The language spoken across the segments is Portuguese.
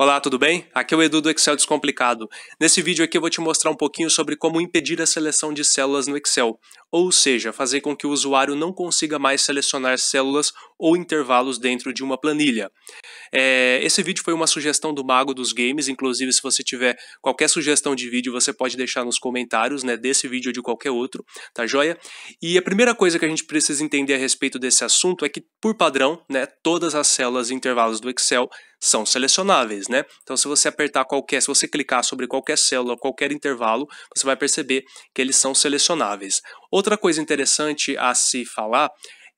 Olá, tudo bem? Aqui é o Edu do Excel Descomplicado. Nesse vídeo aqui eu vou te mostrar um pouquinho sobre como impedir a seleção de células no Excel, ou seja, fazer com que o usuário não consiga mais selecionar células ou intervalos dentro de uma planilha. É, esse vídeo foi uma sugestão do Mago dos Games, inclusive se você tiver qualquer sugestão de vídeo, você pode deixar nos comentários, né, desse vídeo ou de qualquer outro, tá joia? E a primeira coisa que a gente precisa entender a respeito desse assunto é que, por padrão, né, todas as células e intervalos do Excel são selecionáveis, né? Então, se você apertar qualquer, se você clicar sobre qualquer célula, qualquer intervalo, você vai perceber que eles são selecionáveis. Outra coisa interessante a se falar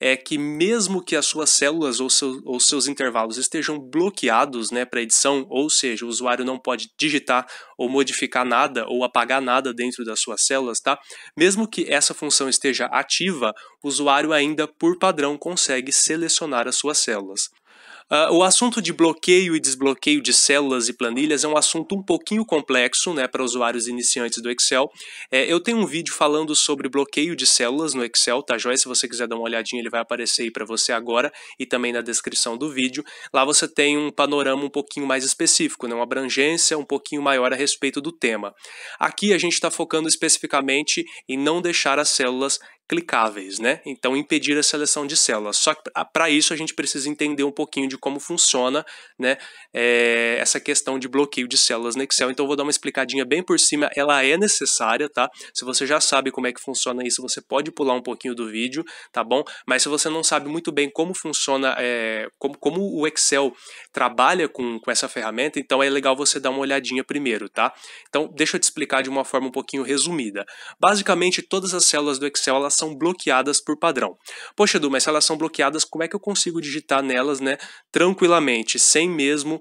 é que mesmo que as suas células ou, seu, ou seus intervalos estejam bloqueados né, para edição, ou seja, o usuário não pode digitar ou modificar nada ou apagar nada dentro das suas células, tá? Mesmo que essa função esteja ativa, o usuário ainda por padrão consegue selecionar as suas células. Uh, o assunto de bloqueio e desbloqueio de células e planilhas é um assunto um pouquinho complexo né, para usuários iniciantes do Excel. É, eu tenho um vídeo falando sobre bloqueio de células no Excel, tá joia? Se você quiser dar uma olhadinha, ele vai aparecer aí para você agora e também na descrição do vídeo. Lá você tem um panorama um pouquinho mais específico, né, uma abrangência um pouquinho maior a respeito do tema. Aqui a gente está focando especificamente em não deixar as células clicáveis, né? Então impedir a seleção de células. Só que para isso a gente precisa entender um pouquinho de como funciona, né? É, essa questão de bloqueio de células no Excel. Então eu vou dar uma explicadinha bem por cima. Ela é necessária, tá? Se você já sabe como é que funciona isso, você pode pular um pouquinho do vídeo, tá bom? Mas se você não sabe muito bem como funciona, é, como, como o Excel trabalha com, com essa ferramenta, então é legal você dar uma olhadinha primeiro, tá? Então deixa eu te explicar de uma forma um pouquinho resumida. Basicamente todas as células do Excel elas são bloqueadas por padrão. Poxa, Edu, mas se elas são bloqueadas, como é que eu consigo digitar nelas, né, tranquilamente, sem mesmo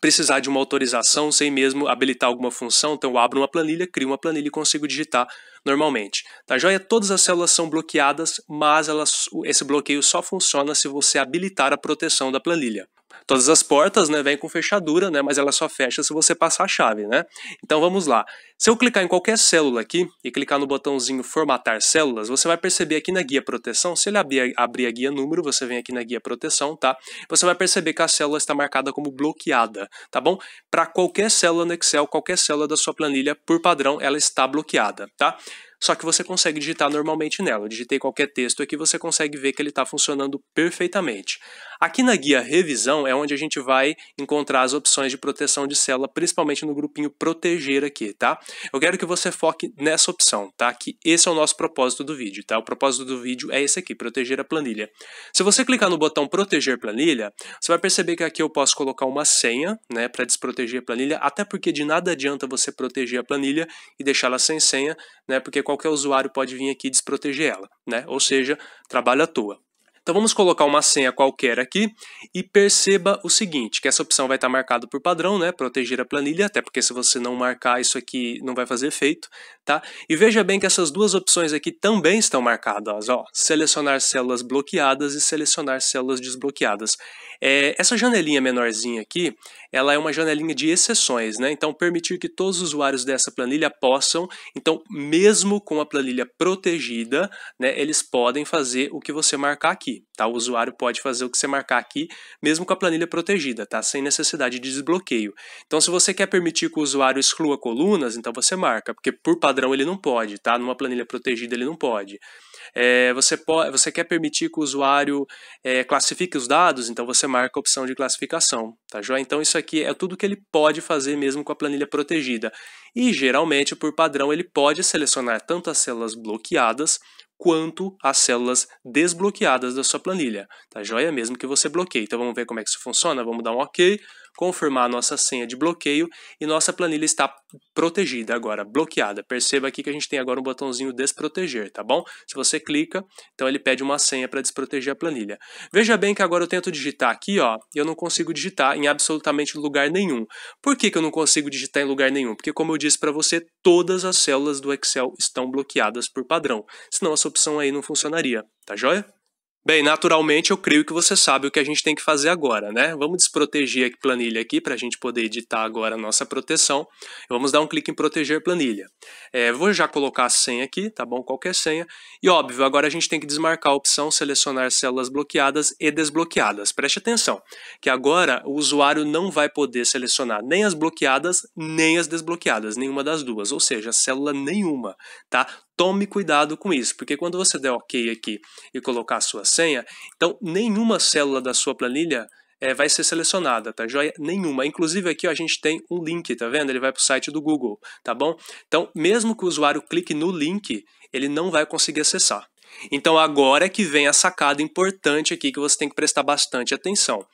precisar de uma autorização, sem mesmo habilitar alguma função? Então eu abro uma planilha, crio uma planilha e consigo digitar normalmente. Tá joia? Todas as células são bloqueadas, mas elas, esse bloqueio só funciona se você habilitar a proteção da planilha. Todas as portas, né, vêm com fechadura, né, mas ela só fecha se você passar a chave, né? Então vamos lá. Se eu clicar em qualquer célula aqui e clicar no botãozinho formatar células, você vai perceber aqui na guia proteção, se ele abrir, abrir a guia número, você vem aqui na guia proteção, tá? Você vai perceber que a célula está marcada como bloqueada, tá bom? Para qualquer célula no Excel, qualquer célula da sua planilha, por padrão, ela está bloqueada, tá? só que você consegue digitar normalmente nela. Eu digitei qualquer texto aqui, você consegue ver que ele está funcionando perfeitamente. Aqui na guia revisão é onde a gente vai encontrar as opções de proteção de célula, principalmente no grupinho proteger aqui, tá? Eu quero que você foque nessa opção, tá? Que esse é o nosso propósito do vídeo, tá? O propósito do vídeo é esse aqui, proteger a planilha. Se você clicar no botão proteger planilha, você vai perceber que aqui eu posso colocar uma senha, né, para desproteger a planilha, até porque de nada adianta você proteger a planilha e deixá-la sem senha, né, porque qualquer usuário pode vir aqui e desproteger ela, né? Ou seja, trabalho à toa. Então vamos colocar uma senha qualquer aqui e perceba o seguinte, que essa opção vai estar marcada por padrão, né, proteger a planilha, até porque se você não marcar isso aqui não vai fazer efeito, tá? E veja bem que essas duas opções aqui também estão marcadas, ó, selecionar células bloqueadas e selecionar células desbloqueadas. É, essa janelinha menorzinha aqui, ela é uma janelinha de exceções, né? Então permitir que todos os usuários dessa planilha possam, então mesmo com a planilha protegida, né, eles podem fazer o que você marcar aqui aqui, tá? O usuário pode fazer o que você marcar aqui, mesmo com a planilha protegida, tá? Sem necessidade de desbloqueio. Então, se você quer permitir que o usuário exclua colunas, então você marca, porque por padrão ele não pode, tá? Numa planilha protegida ele não pode. É, você, pode, você quer permitir que o usuário é, classifique os dados, então você marca a opção de classificação, tá joia? Então isso aqui é tudo que ele pode fazer mesmo com a planilha protegida. E geralmente, por padrão, ele pode selecionar tanto as células bloqueadas quanto às células desbloqueadas da sua planilha. Tá joia? Mesmo que você bloqueie. Então vamos ver como é que isso funciona. Vamos dar um OK confirmar nossa senha de bloqueio e nossa planilha está protegida agora, bloqueada. Perceba aqui que a gente tem agora um botãozinho desproteger, tá bom? Se você clica, então ele pede uma senha para desproteger a planilha. Veja bem que agora eu tento digitar aqui, ó, e eu não consigo digitar em absolutamente lugar nenhum. Por que, que eu não consigo digitar em lugar nenhum? Porque como eu disse para você, todas as células do Excel estão bloqueadas por padrão. Senão essa opção aí não funcionaria, tá joia? Bem, naturalmente eu creio que você sabe o que a gente tem que fazer agora, né? Vamos desproteger a planilha aqui para a gente poder editar agora a nossa proteção. Vamos dar um clique em proteger planilha. É, vou já colocar a senha aqui, tá bom? Qualquer senha. E óbvio, agora a gente tem que desmarcar a opção selecionar células bloqueadas e desbloqueadas. Preste atenção, que agora o usuário não vai poder selecionar nem as bloqueadas, nem as desbloqueadas, nenhuma das duas, ou seja, célula nenhuma, tá? Tome cuidado com isso, porque quando você der OK aqui e colocar a sua senha. Então, nenhuma célula da sua planilha é, vai ser selecionada, tá joia? Nenhuma. Inclusive aqui ó, a gente tem um link, tá vendo? Ele vai para o site do Google, tá bom? Então, mesmo que o usuário clique no link, ele não vai conseguir acessar. Então, agora é que vem a sacada importante aqui que você tem que prestar bastante atenção.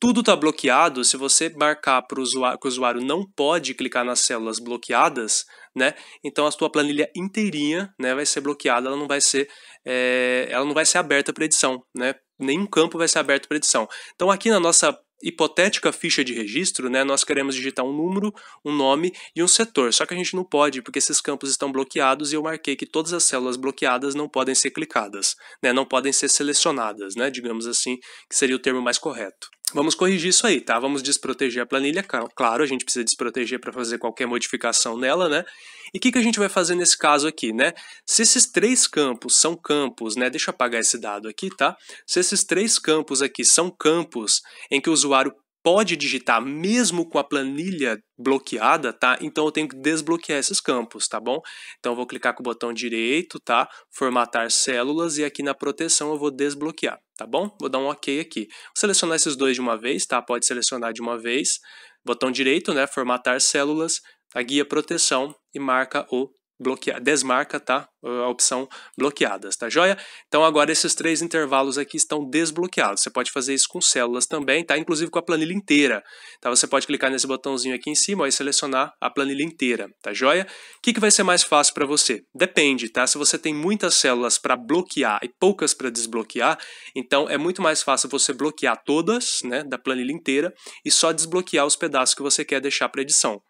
Tudo está bloqueado, se você marcar para o usuário que o usuário não pode clicar nas células bloqueadas, né? Então a sua planilha inteirinha né, vai ser bloqueada, ela não vai ser é, ela não vai ser aberta para edição, né? Nenhum campo vai ser aberto para edição. Então aqui na nossa hipotética ficha de registro, né, nós queremos digitar um número, um nome e um setor. Só que a gente não pode, porque esses campos estão bloqueados e eu marquei que todas as células bloqueadas não podem ser clicadas, né, não podem ser selecionadas, né, digamos assim, que seria o termo mais correto. Vamos corrigir isso aí, tá? Vamos desproteger a planilha. Claro, a gente precisa desproteger para fazer qualquer modificação nela, né? E o que, que a gente vai fazer nesse caso aqui, né? Se esses três campos são campos, né? Deixa eu apagar esse dado aqui, tá? Se esses três campos aqui são campos em que o usuário pode digitar mesmo com a planilha bloqueada, tá? Então eu tenho que desbloquear esses campos, tá bom? Então eu vou clicar com o botão direito, tá? Formatar células e aqui na proteção eu vou desbloquear, tá bom? Vou dar um OK aqui. Vou selecionar esses dois de uma vez, tá? Pode selecionar de uma vez. Botão direito, né? Formatar células, a guia proteção e marca o bloquear, desmarca tá? a opção bloqueadas, tá joia? Então agora esses três intervalos aqui estão desbloqueados. Você pode fazer isso com células também, tá? Inclusive com a planilha inteira. Tá? Você pode clicar nesse botãozinho aqui em cima e selecionar a planilha inteira, tá joia? O que, que vai ser mais fácil para você? Depende, tá? Se você tem muitas células para bloquear e poucas para desbloquear, então é muito mais fácil você bloquear todas, né, da planilha inteira e só desbloquear os pedaços que você quer deixar para edição.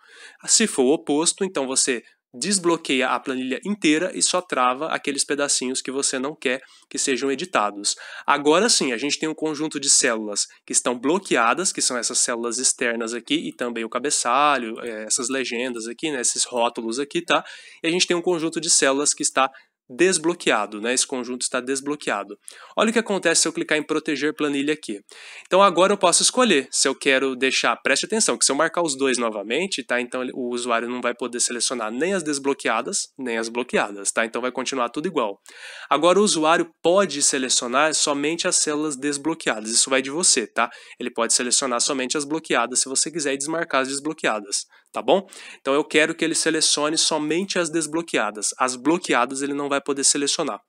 Se for o oposto, então você desbloqueia a planilha inteira e só trava aqueles pedacinhos que você não quer que sejam editados. Agora sim, a gente tem um conjunto de células que estão bloqueadas, que são essas células externas aqui e também o cabeçalho, eh, essas legendas aqui, né, esses rótulos aqui, tá? E a gente tem um conjunto de células que está desbloqueado, né? Esse conjunto está desbloqueado. Olha o que acontece se eu clicar em proteger planilha aqui. Então agora eu posso escolher se eu quero deixar, preste atenção, que se eu marcar os dois novamente, tá? Então o usuário não vai poder selecionar nem as desbloqueadas, nem as bloqueadas, tá? Então vai continuar tudo igual. Agora o usuário pode selecionar somente as células desbloqueadas. Isso vai de você, tá? Ele pode selecionar somente as bloqueadas se você quiser desmarcar as desbloqueadas, tá bom? Então eu quero que ele selecione somente as desbloqueadas. As bloqueadas ele não vai poder selecionar.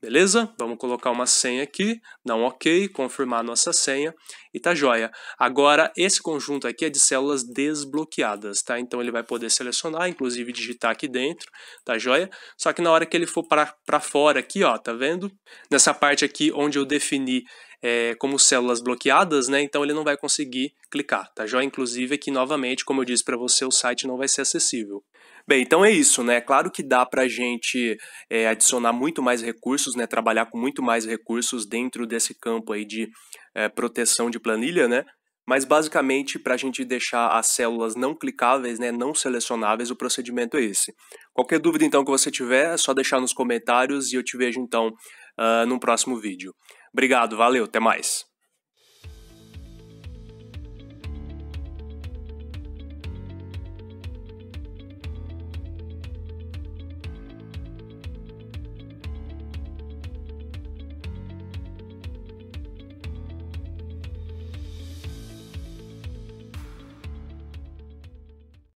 Beleza? Vamos colocar uma senha aqui, dar um OK, confirmar nossa senha e tá joia. Agora, esse conjunto aqui é de células desbloqueadas, tá? Então ele vai poder selecionar, inclusive digitar aqui dentro, tá joia? Só que na hora que ele for para fora aqui, ó, tá vendo? Nessa parte aqui onde eu defini é, como células bloqueadas, né? Então ele não vai conseguir clicar, tá joia? Inclusive aqui novamente, como eu disse para você, o site não vai ser acessível. Bem, então é isso, né? Claro que dá para a gente é, adicionar muito mais recursos, né? Trabalhar com muito mais recursos dentro desse campo aí de é, proteção de planilha, né? Mas basicamente, para a gente deixar as células não clicáveis, né, não selecionáveis, o procedimento é esse. Qualquer dúvida então que você tiver, é só deixar nos comentários e eu te vejo então uh, num próximo vídeo. Obrigado, valeu, até mais.